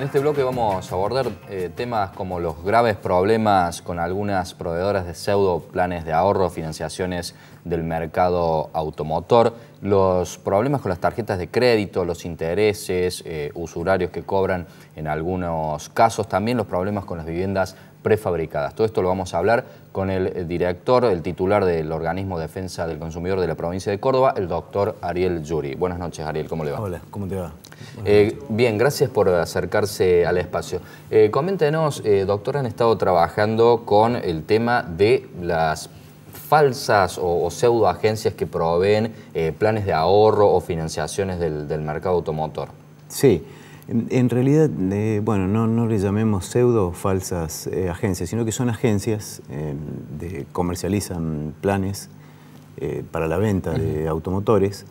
En este bloque vamos a abordar eh, temas como los graves problemas con algunas proveedoras de pseudo planes de ahorro, financiaciones del mercado automotor, los problemas con las tarjetas de crédito, los intereses, eh, usurarios que cobran en algunos casos, también los problemas con las viviendas prefabricadas. Todo esto lo vamos a hablar con el director, el titular del Organismo de Defensa del Consumidor de la provincia de Córdoba, el doctor Ariel Yuri. Buenas noches, Ariel, ¿cómo le va? Hola, ¿cómo te va? Eh, bien, gracias por acercarse al espacio. Eh, coméntenos, eh, doctor, han estado trabajando con el tema de las falsas o, pseudoagencias pseudo agencias que proveen planes de ahorro o financiaciones del, del mercado automotor. Sí, en, realidad, eh, bueno, no, le llamemos pseudo falsas eh, agencias, sino que son agencias que eh, comercializan planes para la venta de automotores,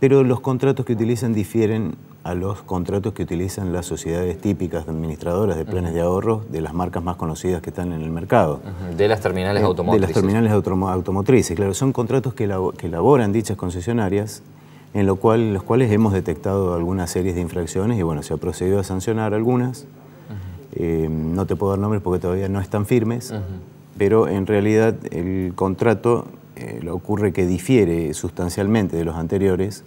pero los contratos que utilizan difieren a los contratos que utilizan las sociedades típicas de administradoras de planes de ahorro de las marcas más conocidas que están en el mercado. De las terminales automotrices. De las terminales automotrices, claro. Son contratos que elaboran dichas concesionarias en lo cual, los cuales hemos detectado algunas series de infracciones y bueno, se ha procedido a sancionar algunas. Eh, no te puedo dar nombres porque todavía no están firmes, pero en realidad el contrato eh, lo ocurre que difiere sustancialmente de los anteriores,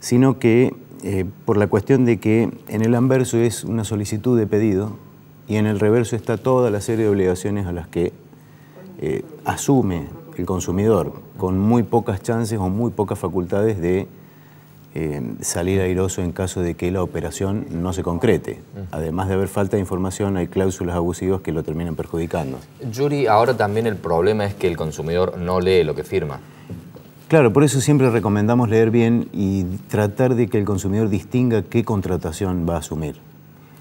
sino que eh, por la cuestión de que en el anverso es una solicitud de pedido y en el reverso está toda la serie de obligaciones a las que asume el consumidor, con muy pocas chances o muy pocas facultades de eh, salir airoso en caso de que la operación no se concrete. Además de haber falta de información, hay cláusulas abusivas que lo terminan perjudicando. Yuri, ahora también el problema es que el consumidor no lee lo que firma. Claro, por eso siempre recomendamos leer bien y tratar de que el consumidor distinga qué contratación va a asumir.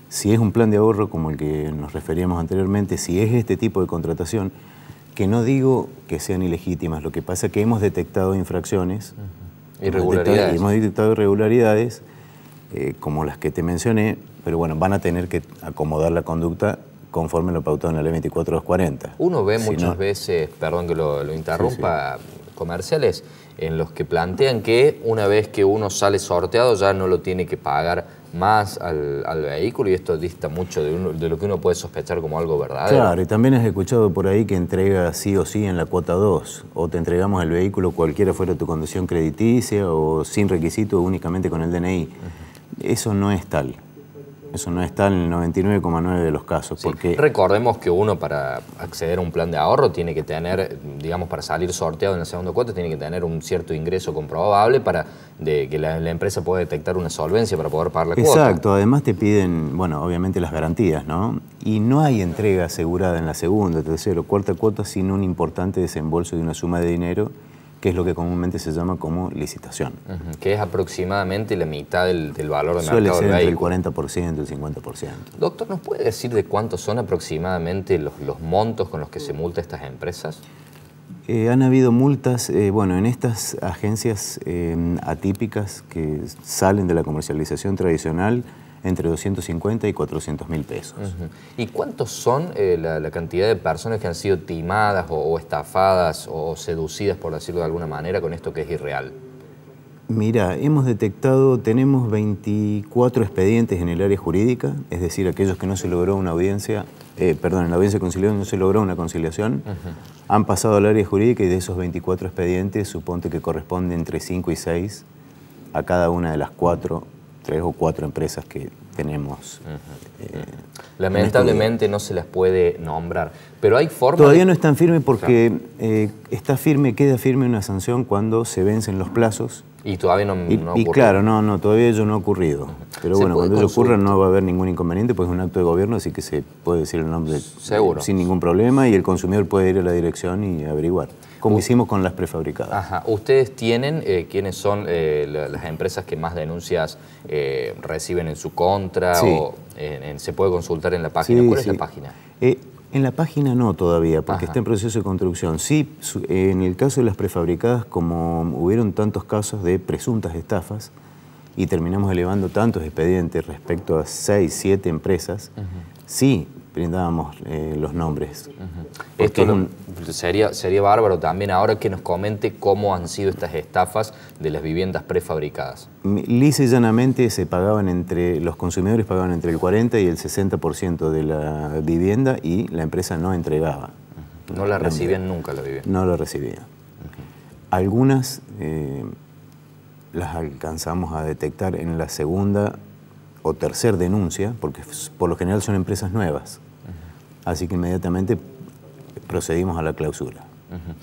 Si es un plan de ahorro como el que nos referíamos anteriormente, si es este tipo de contratación, que no digo que sean ilegítimas, lo que pasa es que hemos detectado infracciones, irregularidades. Hemos detectado, irregularidades eh, como las que te mencioné, pero bueno, van a tener que acomodar la conducta conforme lo pautado en la ley 24240. Uno ve muchas veces, perdón que lo, interrumpa, comerciales en los que plantean que una vez que uno sale sorteado ya no lo tiene que pagar más al, vehículo y esto dista mucho de, lo que uno puede sospechar como algo verdadero. Claro, y también has escuchado por ahí que entrega sí o sí en la cuota 2, o te entregamos el vehículo cualquiera fuera tu condición crediticia o sin requisito únicamente con el DNI. Eso no es tal. Eso no está en el 99,9 de los casos. Porque... Recordemos que uno para acceder a un plan de ahorro tiene que tener, digamos, para salir sorteado en la segunda cuota, tiene que tener un cierto ingreso comprobable para de, que la, empresa pueda detectar una solvencia para poder pagar la cuota. Exacto, además te piden, bueno, obviamente las garantías, ¿no? Y no hay entrega asegurada en la segunda, tercera o cuarta cuota sin un importante desembolso de una suma de dinero que es lo que comúnmente se llama como licitación. Que es aproximadamente la mitad del, valor de mercado. Suele ser del el 40% y el 50%. Doctor, ¿nos puede decir de cuántos son aproximadamente los, montos con los que se multa estas empresas? Eh, han habido multas, eh, bueno, en estas agencias eh, atípicas que salen de la comercialización tradicional, entre 250 y 400 mil pesos. ¿Y cuántos son eh, la, cantidad de personas que han sido timadas o, estafadas o seducidas, por decirlo de alguna manera, con esto que es irreal? Mira, hemos detectado, tenemos 24 expedientes en el área jurídica, es decir, aquellos que no se logró una audiencia, eh, perdón, en la audiencia de conciliación no se logró una conciliación, han pasado al área jurídica y de esos 24 expedientes, suponte que corresponde entre 5 y 6 a cada una de las cuatro tres o cuatro empresas que tenemos. Eh, Lamentablemente no se las puede nombrar, pero hay formas... Todavía no están tan firme porque eh, está firme, queda firme una sanción cuando se vencen los plazos. Y todavía no, Y claro, no, no, todavía ello no ha ocurrido. Pero bueno, cuando ello ocurra no va a haber ningún inconveniente, pues es un acto de gobierno, así que se puede decir el nombre Seguro. sin ningún problema y el consumidor puede ir a la dirección y averiguar como hicimos con las prefabricadas. Ajá. ¿Ustedes tienen eh, quiénes son eh, las empresas que más denuncias eh, reciben en su contra? O, ¿Se puede consultar en la página? ¿Cuál es la página? en la página no todavía, porque está en proceso de construcción. Sí, en el caso de las prefabricadas, como hubieron tantos casos de presuntas estafas, y terminamos elevando tantos expedientes respecto a seis, siete empresas, sí, brindábamos eh, los nombres. Esto sería, sería bárbaro también ahora que nos comente cómo han sido estas estafas de las viviendas prefabricadas. Lice y llanamente se pagaban entre, los consumidores pagaban entre el 40 y el 60% de la vivienda y la empresa no entregaba. No la recibían nunca la vivienda. No la recibían. Algunas eh, las alcanzamos a detectar en la segunda o tercer denuncia, porque por lo general son empresas nuevas. Así que inmediatamente procedimos a la clausura.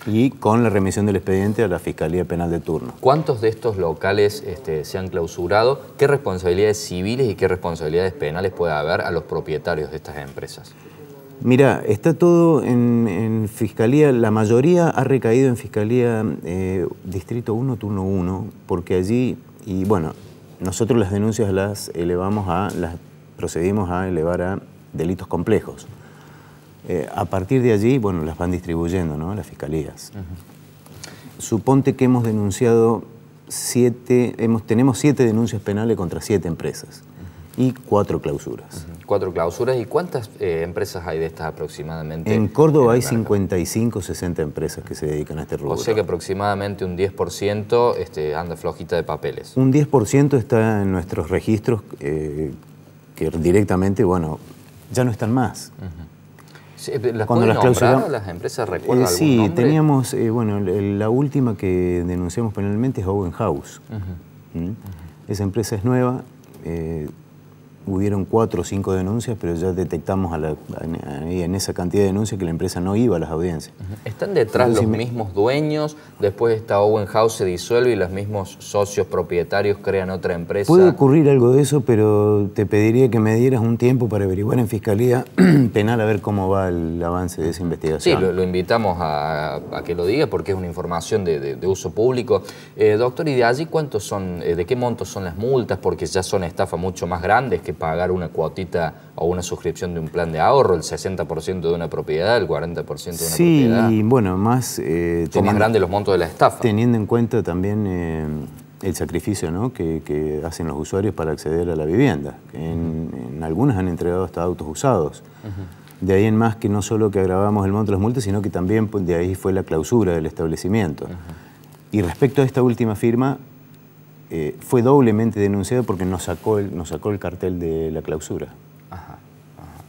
Y con la remisión del expediente a la Fiscalía Penal de turno. ¿Cuántos de estos locales este, se han clausurado? ¿Qué responsabilidades civiles y qué responsabilidades penales puede haber a los propietarios de estas empresas? Mira, está todo en, Fiscalía, la mayoría ha recaído en Fiscalía eh, Distrito 1, Turno 1, porque allí, y bueno, nosotros las denuncias las elevamos a, las procedimos a elevar a delitos complejos. Eh, a partir de allí, bueno, las van distribuyendo, ¿no? Las fiscalías. Suponte que hemos denunciado siete, hemos, tenemos siete denuncias penales contra siete empresas y cuatro clausuras. Cuatro clausuras. ¿Y cuántas eh, empresas hay de estas aproximadamente? En Córdoba hay 55 60 empresas que se dedican a este rubro. O sea que aproximadamente un 10% este, anda flojita de papeles. Un 10% está en nuestros registros eh, que directamente, bueno, ya no están más. Eh, ¿Las cuando las ¿Las empresas recuerdan eh, Sí, teníamos, eh, bueno, la última que denunciamos penalmente es Owen House. ¿Mm? Esa empresa es nueva hubieron cuatro o cinco denuncias, pero ya detectamos a la, en esa cantidad de denuncias que la empresa no iba a las audiencias. ¿Están detrás los mismos dueños? Después esta Owen House se disuelve y los mismos socios propietarios crean otra empresa. Puede ocurrir algo de eso, pero te pediría que me dieras un tiempo para averiguar en Fiscalía Penal a ver cómo va el avance de esa investigación. Sí, lo, invitamos a, que lo diga porque es una información de, uso público. Eh, doctor, ¿y de allí cuántos son, eh, de qué montos son las multas? Porque ya son estafas mucho más grandes que pagar una cuotita o una suscripción de un plan de ahorro, el 60% de una propiedad, el 40% de una sí, propiedad. Sí, y bueno, más... Eh, Son más grandes los montos de la estafa. Teniendo en cuenta también eh, el sacrificio que, hacen los usuarios para acceder a la vivienda. En, algunas han entregado hasta autos usados. De ahí en más que no solo que agravamos el monto de las multas, sino que también de ahí fue la clausura del establecimiento. Y respecto a esta última firma, eh, fue doblemente denunciado porque nos sacó el, sacó el cartel de la clausura. Ajá,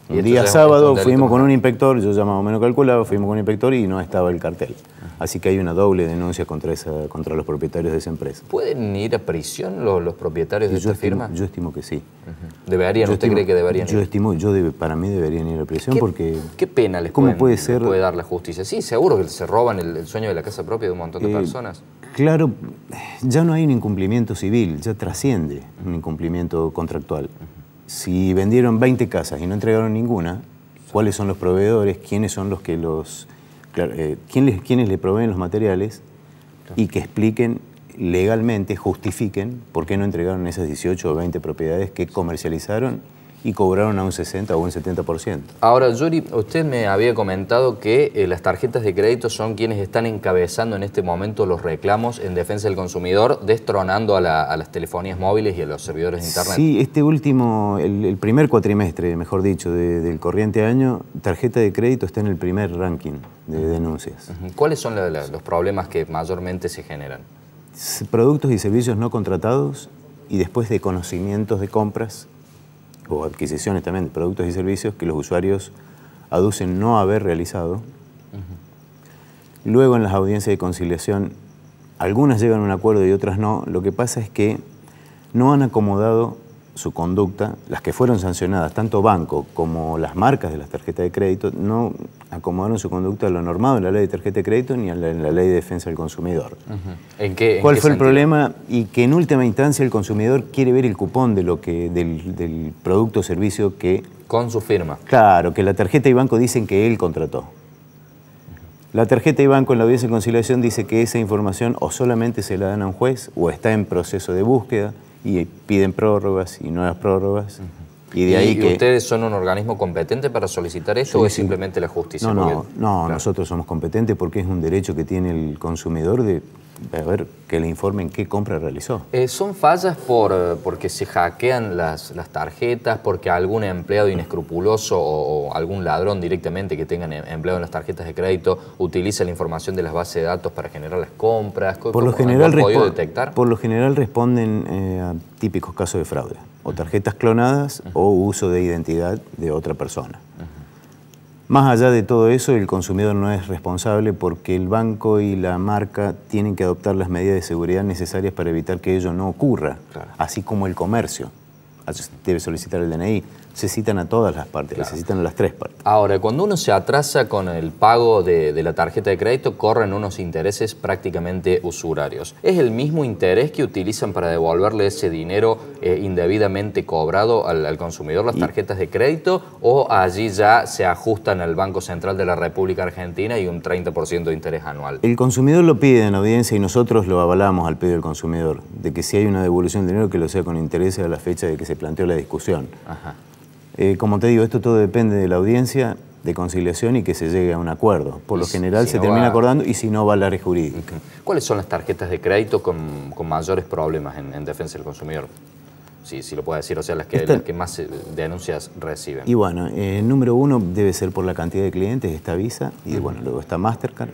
día sábado fuimos con un inspector, yo llamaba más menos calculaba, fuimos con un inspector y no estaba el cartel. Así que hay una doble denuncia contra, esa, contra los propietarios de esa empresa. ¿Pueden ir a prisión los, propietarios de esa firma? Yo estimo que sí. ¿Deberían? ¿Usted cree que deberían ir? Yo estimo, yo para mí deberían ir a prisión porque... ¿Qué pena les, ¿cómo puede, ser? puede dar la justicia? Sí, seguro que se roban el, sueño de la casa propia de un montón de eh, personas. Claro, ya no hay un incumplimiento civil, ya trasciende un incumplimiento contractual. Si vendieron 20 casas y no entregaron ninguna, ¿cuáles son los proveedores? ¿Quiénes son los que los... Eh, les, ¿Quiénes le proveen los materiales? Y que expliquen legalmente, justifiquen por qué no entregaron esas 18 o 20 propiedades que comercializaron y cobraron a un 60 o un 70%. Ahora, Yuri, usted me había comentado que eh, las tarjetas de crédito son quienes están encabezando en este momento los reclamos en defensa del consumidor, destronando a, las telefonías móviles y a los servidores de Internet. Sí, este último, el, primer cuatrimestre, mejor dicho, del corriente año, tarjeta de crédito está en el primer ranking de denuncias. ¿Cuáles son los problemas que mayormente se generan? Productos y servicios no contratados y después de conocimientos de compras o adquisiciones también de productos y servicios que los usuarios aducen no haber realizado. Luego en las audiencias de conciliación, algunas llegan a un acuerdo y otras no. Lo que pasa es que no han acomodado su conducta, las que fueron sancionadas, tanto banco como las marcas de las tarjetas de crédito, no acomodaron su conducta a lo normado en la ley de tarjeta de crédito ni en la, ley de defensa del consumidor. ¿Cuál fue el problema? Y que en última instancia el consumidor quiere ver el cupón de lo que, del producto o servicio que... Con su firma. Claro, que la tarjeta y banco dicen que él contrató. La tarjeta y banco en la audiencia de conciliación dice que esa información o solamente se la dan a un juez o está en proceso de búsqueda y piden prórrogas y nuevas prórrogas. Y, de ahí que... ustedes son un organismo competente para solicitar eso o es simplemente la justicia? No, no, nosotros somos competentes porque es un derecho que tiene el consumidor de a ver, que le informen qué compra realizó. Eh, son fallas por, eh, porque se hackean las, tarjetas, porque algún empleado inescrupuloso o, algún ladrón directamente que tenga em, empleado en las tarjetas de crédito utiliza la información de las bases de datos para generar las compras. Por lo general, podido detectar? Por lo general responden eh, a típicos casos de fraude, o tarjetas clonadas o uso de identidad de otra persona. Más allá de todo eso, el consumidor no es responsable porque el banco y la marca tienen que adoptar las medidas de seguridad necesarias para evitar que ello no ocurra, así como el comercio debe solicitar el DNI se citan a todas las partes, necesitan a las tres partes. Ahora, cuando uno se atrasa con el pago de, la tarjeta de crédito, corren unos intereses prácticamente usurarios. ¿Es el mismo interés que utilizan para devolverle ese dinero eh, indebidamente cobrado al, consumidor las tarjetas de crédito o allí ya se ajustan al Banco Central de la República Argentina y un 30% de interés anual? El consumidor lo pide en audiencia y nosotros lo avalamos al pedido del consumidor, de que si hay una devolución de dinero que lo sea con intereses a la fecha de que se planteó la discusión. Ajá. Eh, como te digo, esto todo depende de la audiencia, de conciliación y que se llegue a un acuerdo. Por lo general se termina acordando y si no va a la red jurídica. ¿Cuáles son las tarjetas de crédito con, mayores problemas en, defensa del consumidor? si, sí, lo puedo decir, o sea, las que, que más eh, denuncias reciben. Y bueno, el eh, número uno debe ser por la cantidad de clientes, está Visa, y bueno, luego está Mastercard,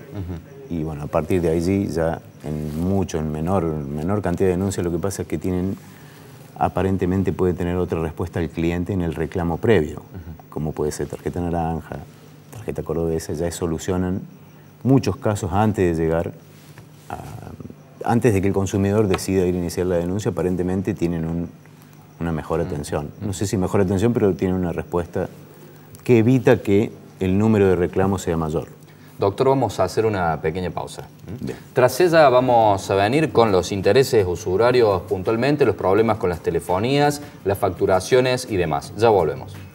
y bueno, a partir de allí ya en mucho, en menor, menor cantidad de denuncias, lo que pasa es que tienen aparentemente puede tener otra respuesta al cliente en el reclamo previo, como puede ser tarjeta naranja, tarjeta cordobesa, ya solucionan muchos casos antes de llegar a, antes de que el consumidor decida ir a iniciar la denuncia, aparentemente tienen una mejor atención. No sé si mejor atención, pero tienen una respuesta que evita que el número de reclamos sea mayor. Doctor, vamos a hacer una pequeña pausa. ¿Mm? Tras ella vamos a venir con los intereses usurarios puntualmente, los problemas con las telefonías, las facturaciones y demás. Ya volvemos.